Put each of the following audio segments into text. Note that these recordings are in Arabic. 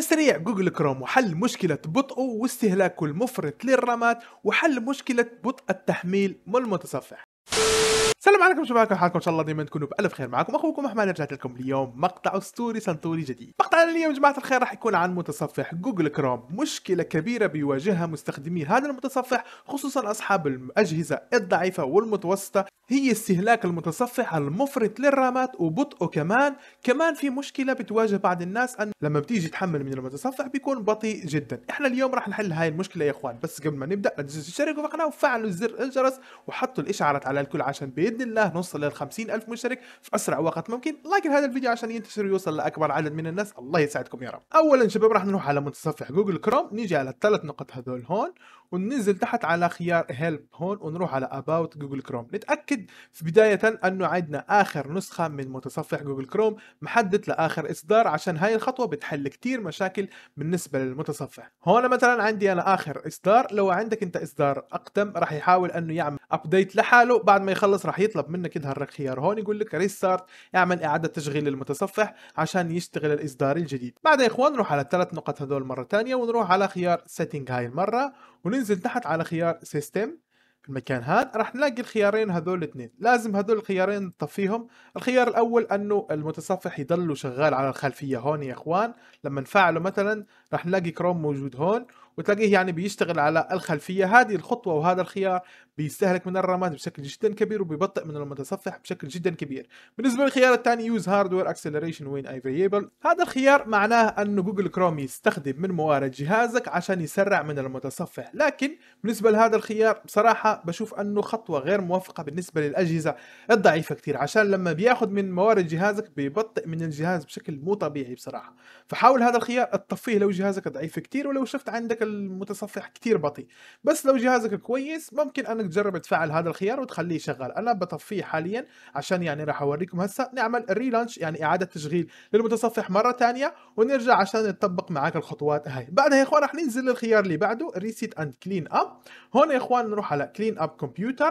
تسريع جوجل كروم وحل مشكلة بطئه واستهلاكه المفرط للرامات وحل مشكلة بطء التحميل من المتصفح السلام عليكم شباب كيف حالكم ان شاء الله دائما تكونوا بالف خير معكم اخوكم احمد رجعت لكم اليوم مقطع اسطوري سنتوري جديد مقطعنا اليوم جماعه الخير راح يكون عن متصفح جوجل كروم مشكله كبيره بيواجهها مستخدمي هذا المتصفح خصوصا اصحاب الاجهزه الضعيفه والمتوسطه هي استهلاك المتصفح المفرط للرامات وبطئه كمان كمان في مشكله بتواجه بعض الناس ان لما بتيجي تحمل من المتصفح بيكون بطيء جدا احنا اليوم راح نحل هاي المشكله يا اخوان بس قبل ما نبدا لا تنسوا تشتركوا القناه وفعلوا زر الجرس وحطوا الاشعارات على الكل عشان باذن الله نوصل لل ألف مشترك في اسرع وقت ممكن لايك لهذا الفيديو عشان ينتشر ويوصل لاكبر عدد من الناس الله يساعدكم يا رب اولا شباب راح نروح على متصفح جوجل كروم نيجي على الثلاث نقط هذول هون وننزل تحت على خيار هيلب هون ونروح على اباوت جوجل كروم نتاكد جديد بداية أنه عندنا آخر نسخة من متصفح جوجل كروم محدد لآخر إصدار عشان هاي الخطوة بتحل كتير مشاكل بالنسبة للمتصفح هون مثلا عندي أنا آخر إصدار لو عندك أنت إصدار أقدم راح يحاول أنه يعمل أبديت لحاله بعد ما يخلص راح يطلب منك يظهر لك خيار هون يقول لك ريستارت اعمل إعادة تشغيل للمتصفح عشان يشتغل الإصدار الجديد بعد يا إخوان نروح على الثلاث نقط هذول مرة ثانية ونروح على خيار سيتنج هاي المرة وننزل تحت على خيار سيستم المكان هذا راح نلاقي الخيارين هذول الاثنين لازم هذول الخيارين نطفيهم الخيار الاول انه المتصفح يضل شغال على الخلفيه هون يا اخوان لما نفعله مثلا راح نلاقي كروم موجود هون وتلاقيه يعني بيشتغل على الخلفيه هذه الخطوه وهذا الخيار بيستهلك من الرامات بشكل جدا كبير وبيبطئ من المتصفح بشكل جدا كبير بالنسبه للخيار الثاني يوز هاردوير اكسلريشن وين اي فيبل هذا الخيار معناه انه جوجل كروم يستخدم من موارد جهازك عشان يسرع من المتصفح لكن بالنسبه لهذا الخيار بصراحه بشوف انه خطوه غير موفقه بالنسبه للاجهزه الضعيفه كثير عشان لما بياخذ من موارد جهازك بيبطئ من الجهاز بشكل مو طبيعي بصراحه فحاول هذا الخيار تطفيه لو جهازك ضعيف كثير ولو شفت عندك المتصفح كتير بطيء بس لو جهازك كويس ممكن انك تجرب تفعل هذا الخيار وتخليه شغال انا بطفيه حاليا عشان يعني راح اوريكم هسه نعمل ريلانش يعني اعاده تشغيل للمتصفح مره ثانيه ونرجع عشان نطبق معاك الخطوات هاي بعدها يا اخوان راح ننزل للخيار اللي بعده ريسيت اند كلين اب هون يا اخوان نروح على كلين اب كمبيوتر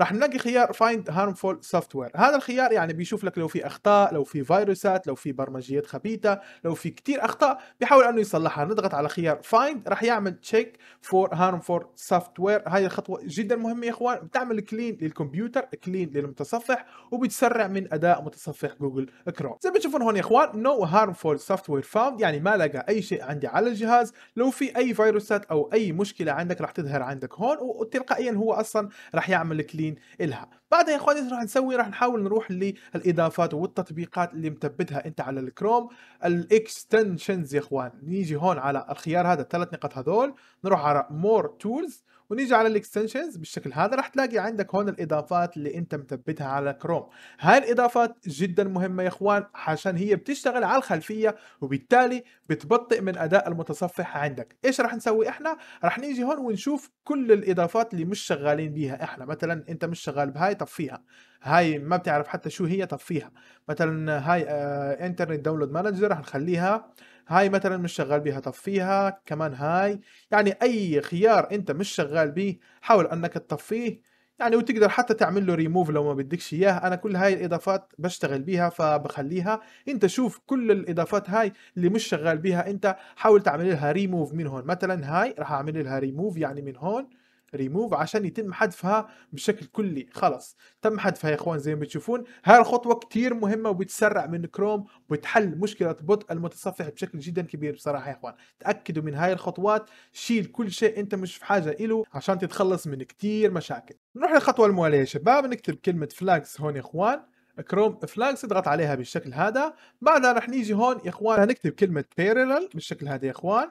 راح نلاقي خيار فايند هارمفول سوفت وير هذا الخيار يعني بيشوف لك لو في اخطاء لو في فيروسات لو في برمجيات خبيثه لو في كتير اخطاء بيحاول انه يصلحها نضغط على خيار فايند راح يعمل تعمل تشيك فور هارم فور سوفت وير هاي الخطوه جدا مهمه يا اخوان بتعمل كلين للكمبيوتر كلين للمتصفح وبتسرع من اداء متصفح جوجل كروم زي ما تشوفون هون يا اخوان نو هارم فور سوفت وير فاوند يعني ما لقى اي شيء عندي على الجهاز لو في اي فيروسات او اي مشكله عندك راح تظهر عندك هون وتلقائيا هو اصلا راح يعمل كلين لها بعدها يا اخوان ايش راح نسوي راح نحاول نروح للاضافات والتطبيقات اللي مثبتها انت على الكروم الاكستنشنز يا اخوان نيجي هون على الخيار هذا الثلاث نقاط هذول هذول نروح على مور تولز ونيجي على الاكستنشنز بالشكل هذا راح تلاقي عندك هون الاضافات اللي انت مثبتها على كروم هاي الاضافات جدا مهمه يا اخوان عشان هي بتشتغل على الخلفيه وبالتالي بتبطئ من اداء المتصفح عندك ايش راح نسوي احنا راح نيجي هون ونشوف كل الاضافات اللي مش شغالين بيها احنا مثلا انت مش شغال بهاي طفيها هاي ما بتعرف حتى شو هي طفيها مثلا هاي انترنت داونلود مانجر هنخليها هاي مثلا مش شغال بيها طفيها كمان هاي يعني اي خيار انت مش شغال بيه حاول انك تطفيه يعني وتقدر حتى تعمل له ريموف لو ما بدكش اياه انا كل هاي الاضافات بشتغل بيها فبخليها انت شوف كل الاضافات هاي اللي مش شغال بيها انت حاول تعمل لها ريموف من هون مثلا هاي راح اعمل لها ريموف يعني من هون ريموف عشان يتم حذفها بشكل كلي خلاص تم حذفها يا اخوان زي ما بتشوفون هاي الخطوه كتير مهمه وبتسرع من كروم وبتحل مشكله بطء المتصفح بشكل جدا كبير بصراحه يا اخوان تاكدوا من هاي الخطوات شيل كل شيء انت مش في حاجه له عشان تتخلص من كتير مشاكل نروح للخطوه المواليه يا شباب نكتب كلمه فلاكس هون يا اخوان كروم فلاكس اضغط عليها بالشكل هذا بعدها رح نيجي هون يا اخوان نكتب كلمه بيرلل بالشكل هذا يا اخوان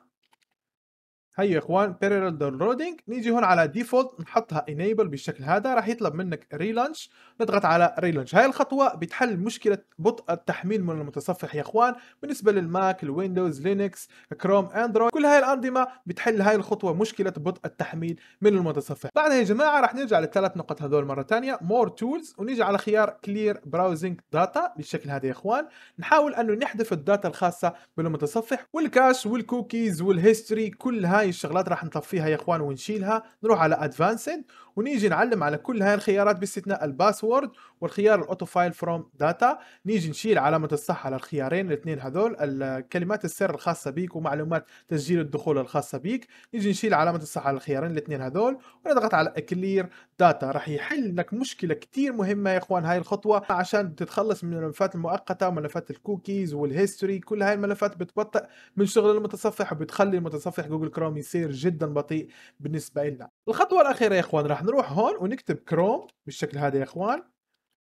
هي يا اخوان بارلل داونلودينج نيجي هون على ديفولت نحطها انيبل بالشكل هذا راح يطلب منك ريلانش نضغط على ريلانش هاي الخطوه بتحل مشكله بطء التحميل من المتصفح يا اخوان بالنسبه للماك الويندوز لينكس كروم اندرويد كل هاي الانظمه بتحل هاي الخطوه مشكله بطء التحميل من المتصفح بعدها يا جماعه راح نرجع للثلاث نقط هذول مره ثانيه مور تولز ونيجي على خيار كلير براوزنج داتا بالشكل هذا يا اخوان نحاول انه نحذف الداتا الخاصه بالمتصفح والكاش والكوكيز والهيستوري كل هاي هاي الشغلات راح نطفيها يا اخوان ونشيلها نروح على ادفانسد ونيجي نعلم على كل هاي الخيارات باستثناء الباسورد والخيار الاوتو فايل فروم داتا نيجي نشيل علامه الصح على الخيارين الاثنين هذول الكلمات السر الخاصه بيك ومعلومات تسجيل الدخول الخاصه بيك نيجي نشيل علامه الصح على الخيارين الاثنين هذول ونضغط على كلير داتا راح يحل لك مشكله كثير مهمه يا اخوان هاي الخطوه عشان تتخلص من الملفات المؤقته وملفات الكوكيز والهيستوري كل هاي الملفات بتبطئ من شغل المتصفح وبتخلي المتصفح جوجل كروم يصير جدا بطيء بالنسبه لنا الخطوه الاخيره يا اخوان راح نروح هون ونكتب كروم بالشكل هذا يا اخوان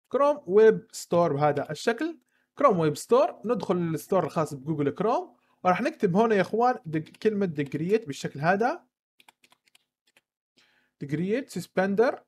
كروم ويب ستور بهذا الشكل كروم ويب ستور ندخل الستور الخاص بجوجل كروم وراح نكتب هون يا اخوان كلمه ديجريت بالشكل هذا ديجريت سسبندر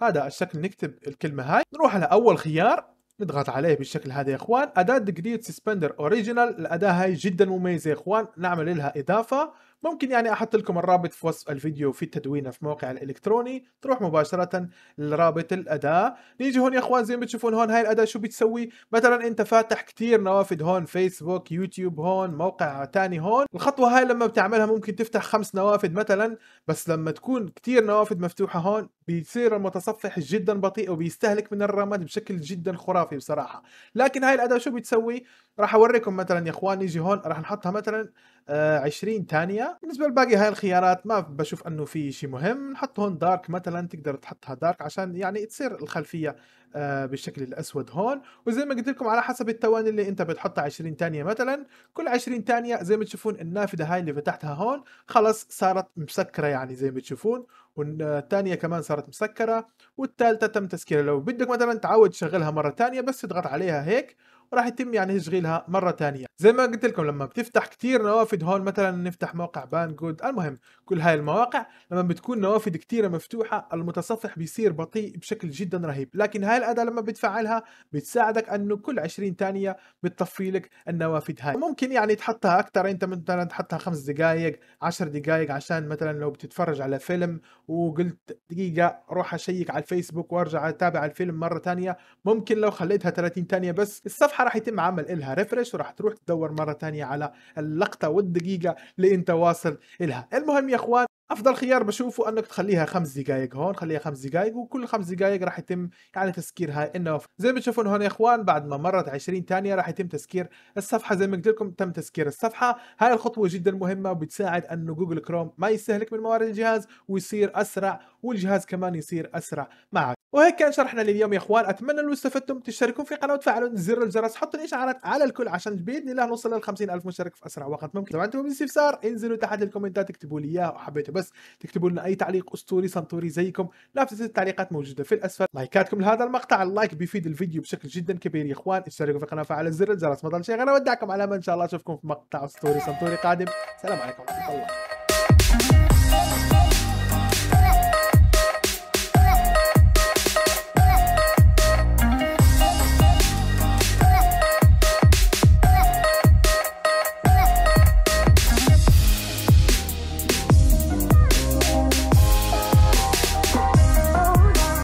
هذا الشكل نكتب الكلمه هاي نروح على اول خيار نضغط عليه بالشكل هذا يا اخوان اداه جديد سسبندر اوريجينال الاداه هاي جدا مميزه يا اخوان نعمل لها اضافه ممكن يعني احط لكم الرابط في وصف الفيديو في التدوينه في موقع الالكتروني تروح مباشره لرابط الاداه نيجي هون يا اخوان زي ما بتشوفون هون هاي الاداه شو بتسوي مثلا انت فاتح كثير نوافذ هون فيسبوك يوتيوب هون موقع تاني هون الخطوه هاي لما بتعملها ممكن تفتح خمس نوافذ مثلا بس لما تكون كثير نوافذ مفتوحه هون بيصير المتصفح جدا بطيء وبيستهلك من الرامات بشكل جدا خرافي بصراحه لكن هاي الاداه شو بتسوي راح اوريكم مثلا يا اخوان نيجي هون راح نحطها مثلا 20 آه، ثانيه بالنسبه لباقي هاي الخيارات ما بشوف انه في شيء مهم نحط هون دارك مثلا تقدر تحطها دارك عشان يعني تصير الخلفيه آه، بالشكل الاسود هون وزي ما قلت لكم على حسب التواني اللي انت بتحطها 20 ثانيه مثلا كل 20 ثانيه زي ما تشوفون النافذه هاي اللي فتحتها هون خلص صارت مسكره يعني زي ما تشوفون والثانيه كمان صارت مسكره والثالثه تم تسكيرها لو بدك مثلا تعود تشغلها مره ثانيه بس تضغط عليها هيك راح يتم يعني تشغيلها مرة ثانية زي ما قلت لكم لما بتفتح كتير نوافذ هون مثلا نفتح موقع بان جود المهم كل هاي المواقع لما بتكون نوافذ كتيرة مفتوحة المتصفح بيصير بطيء بشكل جدا رهيب لكن هاي الأداة لما بتفعلها بتساعدك أنه كل 20 ثانية بتطفي لك النوافذ هاي ممكن يعني تحطها أكثر أنت مثلا تحطها خمس دقائق 10 دقائق عشان مثلا لو بتتفرج على فيلم وقلت دقيقة روح أشيك على الفيسبوك وأرجع أتابع الفيلم مرة ثانية ممكن لو خليتها 30 ثانية بس الصفحة راح يتم عمل لها ريفرش وراح تروح تدور مره ثانيه على اللقطه والدقيقه اللي انت واصل لها المهم يا اخوان افضل خيار بشوفه انك تخليها خمس دقائق هون خليها خمس دقائق وكل خمس دقائق راح يتم يعني تسكيرها انه زي ما تشوفون هون يا اخوان بعد ما مرت 20 ثانيه راح يتم تسكير الصفحه زي ما قلت لكم تم تسكير الصفحه هاي الخطوه جدا مهمه وبتساعد انه جوجل كروم ما يستهلك من موارد الجهاز ويصير اسرع والجهاز كمان يصير اسرع معك كان شرحنا لليوم يا اخوان اتمنى لو استفدتم تشتركون في القناه وتفعلون زر الجرس حطوا الاشعارات على الكل عشان باذن الله نوصل ل 50000 مشترك في اسرع وقت ممكن طبعا انتم استفسار انزلوا تحت الكومنتات اكتبوا لي اياه وحبيتوا بس تكتبوا لنا اي تعليق اسطوري سنتوري زيكم لا تنسوا التعليقات موجوده في الاسفل لايكاتكم لهذا المقطع اللايك بيفيد الفيديو بشكل جدا كبير يا اخوان اشتركوا في القناه وفعلوا زر الجرس ما ضل شيء غير اودعكم على ما ان شاء الله اشوفكم في مقطع اسطوري سنتوري قادم سلام عليكم ورحمه الله